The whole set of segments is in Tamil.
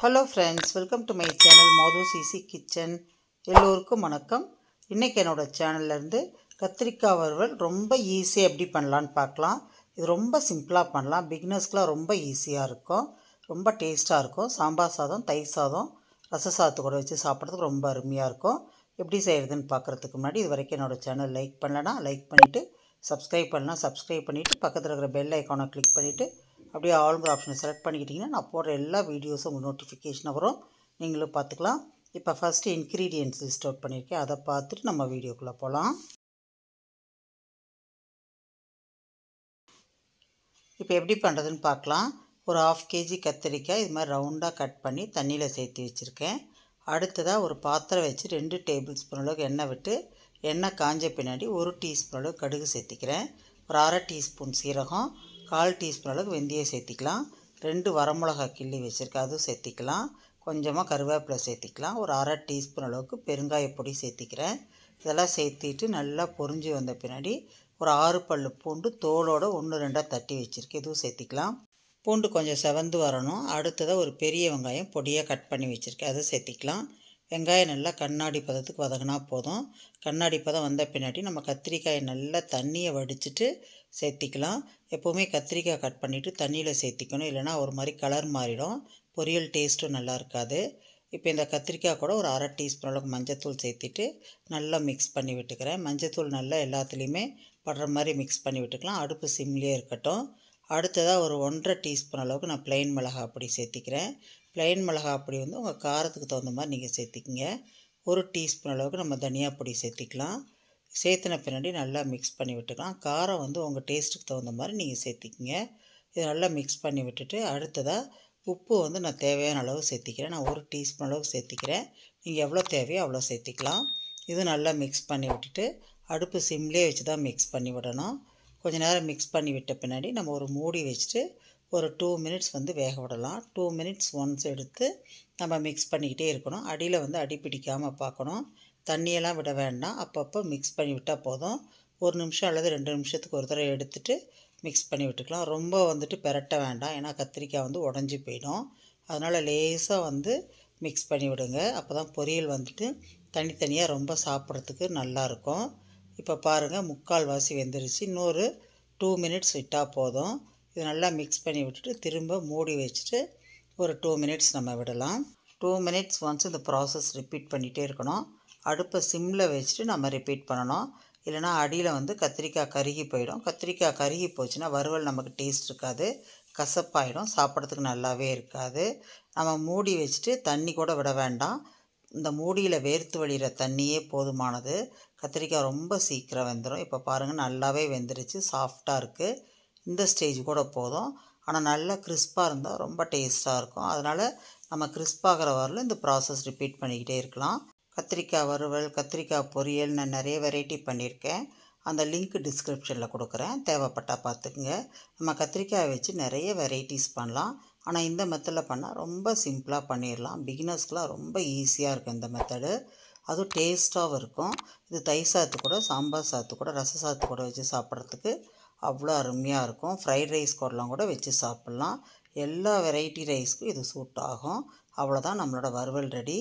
hello friends welcome to my channel மோது சிசி கிச்சன் எல்லோருக்கும் வணக்கம் இன்றைக்கி என்னோடய சேனல்லேருந்து கத்திரிக்காய் வறுவல் ரொம்ப ஈஸியாக எப்படி பண்ணலான்னு பார்க்கலாம் இது ரொம்ப சிம்பிளாக பண்ணலாம் பிகினர்ஸ்க்கெலாம் ரொம்ப ஈஸியாக இருக்கும் ரொம்ப டேஸ்ட்டாக இருக்கும் சாம்பார் சாதம் தயிர் சாதம் ரச சாதத்து கூட வச்சு சாப்பிட்றதுக்கு ரொம்ப அருமையாக இருக்கும் எப்படி செய்கிறதுன்னு பார்க்குறதுக்கு முன்னாடி இது வரைக்கும் என்னோடய சேனல் லைக் பண்ணலன்னா லைக் பண்ணிவிட்டு சப்ஸ்கிரைப் பண்ணலாம் சப்ஸ்கிரைப் பண்ணிவிட்டு பக்கத்தில் இருக்கிற பெல் ஐக்கானை கிளிக் பண்ணிவிட்டு அப்படியே ஆளுங்கிற ஆப்ஷனை செலக்ட் பண்ணிக்கிட்டிங்கன்னா நான் போடுற எல்லா வீடியோஸும் உங்கள் நோட்டிஃபிகேஷனாக வரும் நீங்களும் பார்த்துக்கலாம் இப்போ ஃபஸ்ட்டு இன்க்ரீடியன்ட்ஸ் லிஸ்ட் அவுட் பண்ணியிருக்கேன் அதை பார்த்துட்டு நம்ம வீடியோக்குள்ளே போகலாம் இப்போ எப்படி பண்ணுறதுன்னு பார்க்கலாம் ஒரு ஆஃப் கேஜி கத்திரிக்காய் இது மாதிரி ரவுண்டாக கட் பண்ணி தண்ணியில் சேர்த்து வச்சுருக்கேன் அடுத்ததாக ஒரு பாத்திரம் வச்சு ரெண்டு டேபிள் ஸ்பூன் அளவுக்கு எண்ணெய் விட்டு எண்ணெய் காஞ்ச பின்னாடி ஒரு டீஸ்பூன் அளவுக்கு கடுகு சேர்த்திக்கிறேன் ஒரு அரை டீஸ்பூன் சீரகம் கால் டீஸ்பூன் அளவுக்கு வெந்தயம் சேர்த்திக்கலாம் ரெண்டு வரமிளகா கிள்ளி வச்சுருக்கேன் அதுவும் சேர்த்திக்கலாம் கொஞ்சமாக கருவேப்பிலை சேர்த்திக்கலாம் ஒரு அரை டீஸ்பூன் அளவுக்கு பெருங்காய பொடி சேர்த்திக்கிறேன் இதெல்லாம் சேர்த்திட்டு நல்லா பொறிஞ்சு வந்த பின்னாடி ஒரு ஆறு பல் பூண்டு தோலோடு ஒன்று ரெண்டாக தட்டி வச்சுருக்கேன் இதுவும் சேர்த்திக்கலாம் பூண்டு கொஞ்சம் செவந்து வரணும் அடுத்ததாக ஒரு பெரிய வெங்காயம் பொடியாக கட் பண்ணி வச்சுருக்கேன் அதை சேர்த்திக்கலாம் வெங்காயம் நல்லா கண்ணாடி பதத்துக்கு வதங்கினா போதும் கண்ணாடி பதம் வந்த பின்னாடி நம்ம கத்திரிக்காயை நல்லா தண்ணியை வடிச்சிட்டு சேர்த்திக்கலாம் எப்போவுமே கத்திரிக்காய் கட் பண்ணிவிட்டு தண்ணியில் சேர்த்திக்கணும் இல்லைனா ஒரு மாதிரி கலர் மாறிடும் பொரியல் டேஸ்ட்டும் நல்லா இருக்காது இப்போ இந்த கத்திரிக்காய் கூட ஒரு அரை டீஸ்பூன் அளவுக்கு மஞ்சத்தூள் சேர்த்திட்டு நல்லா மிக்ஸ் பண்ணி விட்டுக்கிறேன் மஞ்சத்தூள் நல்லா எல்லாத்துலேயுமே படுற மாதிரி மிக்ஸ் பண்ணி விட்டுக்கலாம் அடுப்பு சிம்லேயே இருக்கட்டும் அடுத்ததாக ஒரு ஒன்றரை டீஸ்பூன் அளவுக்கு நான் பிளெயின் மிளகாய் அப்படி சேர்த்திக்கிறேன் பிளைன் மிளகா பொடி வந்து உங்கள் காரத்துக்கு தகுந்த மாதிரி நீங்கள் சேர்த்திக்கிங்க ஒரு டீஸ்பூன் அளவுக்கு நம்ம தனியா பொடி சேர்த்திக்கலாம் சேர்த்துன பின்னாடி நல்லா மிக்ஸ் பண்ணி விட்டுக்கலாம் காரம் வந்து உங்கள் டேஸ்ட்டுக்கு தகுந்த மாதிரி நீங்கள் சேர்த்திக்கிங்க இது நல்லா மிக்ஸ் பண்ணி விட்டுட்டு அடுத்ததாக உப்பு வந்து நான் தேவையான அளவு சேர்த்திக்கிறேன் நான் ஒரு டீஸ்பூன் அளவுக்கு சேர்த்திக்கிறேன் நீங்கள் எவ்வளோ தேவையோ அவ்வளோ சேர்த்திக்கலாம் இது நல்லா மிக்ஸ் பண்ணி விட்டுட்டு அடுப்பு சிம்லேயே வச்சு தான் மிக்ஸ் பண்ணி விடணும் கொஞ்சம் நேரம் மிக்ஸ் பண்ணி விட்ட பின்னாடி நம்ம ஒரு மூடி வச்சுட்டு ஒரு டூ மினிட்ஸ் வந்து வேக விடலாம் டூ மினிட்ஸ் ஒன்ஸ் எடுத்து நம்ம மிக்ஸ் பண்ணிக்கிட்டே இருக்கணும் அடியில் வந்து அடி பிடிக்காமல் பார்க்கணும் தண்ணியெல்லாம் விட வேண்டாம் அப்பப்போ மிக்ஸ் பண்ணி விட்டால் போதும் ஒரு நிமிஷம் அல்லது ரெண்டு நிமிஷத்துக்கு ஒரு தடவை எடுத்துகிட்டு மிக்ஸ் பண்ணி விட்டுக்கலாம் ரொம்ப வந்துட்டு பெரட்ட வேண்டாம் ஏன்னா கத்திரிக்காய் வந்து உடஞ்சி போயிடும் அதனால் லேசாக வந்து மிக்ஸ் பண்ணி விடுங்க அப்போ தான் பொரியல் வந்துட்டு தனித்தனியாக ரொம்ப சாப்பிட்றதுக்கு நல்லாயிருக்கும் இப்போ பாருங்கள் முக்கால் வாசி வெந்துருச்சு இன்னொரு டூ மினிட்ஸ் விட்டால் போதும் இது நல்லா மிக்ஸ் பண்ணி விட்டுட்டு திரும்ப மூடி வச்சுட்டு ஒரு டூ மினிட்ஸ் நம்ம விடலாம் டூ மினிட்ஸ் ஒன்ஸ் இந்த ப்ராசஸ் ரிப்பீட் பண்ணிகிட்டே இருக்கணும் அடுப்பை சிம்மில் வச்சுட்டு நம்ம ரிப்பீட் பண்ணணும் இல்லைனா அடியில் வந்து கத்திரிக்காய் கருகி போயிடும் கத்திரிக்காய் கருகி போச்சுன்னா வறுவல் நமக்கு டேஸ்ட் இருக்காது கசப்பாயிடும் சாப்பிட்றதுக்கு நல்லாவே இருக்காது நம்ம மூடி வச்சுட்டு தண்ணி கூட விட வேண்டாம் இந்த மூடியில் வேர்த்து வழிகிற தண்ணியே போதுமானது கத்திரிக்காய் ரொம்ப சீக்கிரம் வெந்துடும் இப்போ பாருங்கள் நல்லாவே வெந்துருச்சு சாஃப்டாக இருக்குது இந்த ஸ்டேஜ் கூட போதும் ஆனால் நல்லா கிறிஸ்பாக இருந்தால் ரொம்ப டேஸ்ட்டாக இருக்கும் அதனால் நம்ம கிறிஸ்பாகிற வரல இந்த ப்ராசஸ் ரிப்பீட் பண்ணிக்கிட்டே இருக்கலாம் கத்திரிக்காய் வறுவல் கத்திரிக்காய் பொரியல் நான் நிறைய வெரைட்டி பண்ணியிருக்கேன் அந்த லிங்க் டிஸ்கிரிப்ஷனில் கொடுக்குறேன் தேவைப்பட்டால் பார்த்துக்குங்க நம்ம கத்திரிக்காய் வச்சு நிறைய வெரைட்டிஸ் பண்ணலாம் ஆனால் இந்த மெத்தடில் பண்ணால் ரொம்ப சிம்பிளாக பண்ணிடலாம் பிகினர்ஸ்க்கெலாம் ரொம்ப ஈஸியாக இருக்கும் இந்த மெத்தடு அதுவும் டேஸ்ட்டாகவும் இருக்கும் இது தை சாத்து கூட சாம்பார் சாத்து கூட ரச சாத்து கூட வச்சு சாப்பிட்றதுக்கு அவ்வளோ அருமையாக இருக்கும் ஃப்ரைட் ரைஸ் கூடலாம் கூட வச்சு சாப்பிட்லாம் எல்லா வெரைட்டி ரைஸ்க்கும் இது சூட் ஆகும் அவ்வளோதான் நம்மளோட வறுவல் ரெடி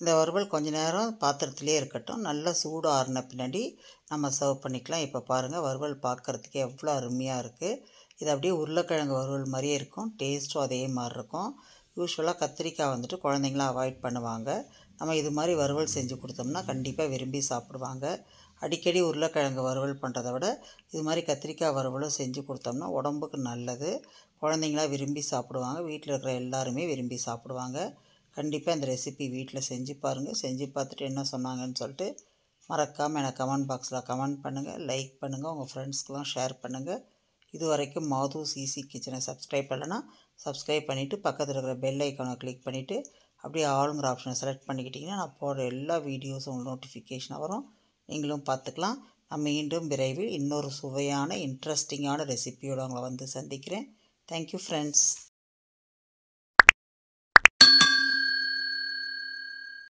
இந்த வறுவல் கொஞ்ச நேரம் பாத்திரத்திலே இருக்கட்டும் நல்லா சூடு ஆறின பின்னாடி நம்ம சர்வ் பண்ணிக்கலாம் இப்போ பாருங்கள் வறுவல் பார்க்குறதுக்கே எவ்வளோ அருமையாக இருக்குது இது அப்படியே உருளைக்கிழங்கு வறுவல் மாதிரியே இருக்கும் டேஸ்ட்டும் அதே மாதிரி இருக்கும் யூஸ்வலாக கத்திரிக்காய் வந்துட்டு குழந்தைங்களாம் அவாய்ட் பண்ணுவாங்க நம்ம இது மாதிரி வறுவல் செஞ்சு கொடுத்தோம்னா கண்டிப்பாக விரும்பி சாப்பிடுவாங்க அடிக்கடி உருளைக்கிழங்கு வறுவல் பண்ணுறத விட இது மாதிரி கத்திரிக்காய் வறுவலும் செஞ்சு கொடுத்தோம்னா உடம்புக்கு நல்லது குழந்தைங்களாம் விரும்பி சாப்பிடுவாங்க வீட்டில் இருக்கிற எல்லாருமே விரும்பி சாப்பிடுவாங்க கண்டிப்பாக இந்த ரெசிபி வீட்டில் செஞ்சு பாருங்கள் செஞ்சு பார்த்துட்டு என்ன சொன்னாங்கன்னு சொல்லிட்டு மறக்காமல் எனக்கு கமெண்ட் பாக்ஸில் கமெண்ட் பண்ணுங்கள் லைக் பண்ணுங்கள் உங்கள் ஃப்ரெண்ட்ஸ்க்கெலாம் ஷேர் பண்ணுங்கள் இது வரைக்கும் மாது சிசி கிச்சனை சப்ஸ்கிரைப் பண்ணலைன்னா சப்ஸ்கிரைப் பண்ணிவிட்டு பக்கத்தில் இருக்கிற பெல் ஐக்கானை கிளிக் பண்ணிவிட்டு அப்படியே ஆளுங்கிற ஆப்ஷனை செலக்ட் பண்ணிக்கிட்டிங்கன்னா நான் போடுற எல்லா வீடியோஸும் உங்களுக்கு நோட்டிஃபிகேஷனாக வரும் நீங்களும் பார்த்துக்கலாம் நான் மீண்டும் விரைவில் இன்னொரு சுவையான இன்ட்ரெஸ்டிங்கான ரெசிபியோடு உங்களை வந்து சந்திக்கிறேன் தேங்க்யூ ஃப்ரெண்ட்ஸ்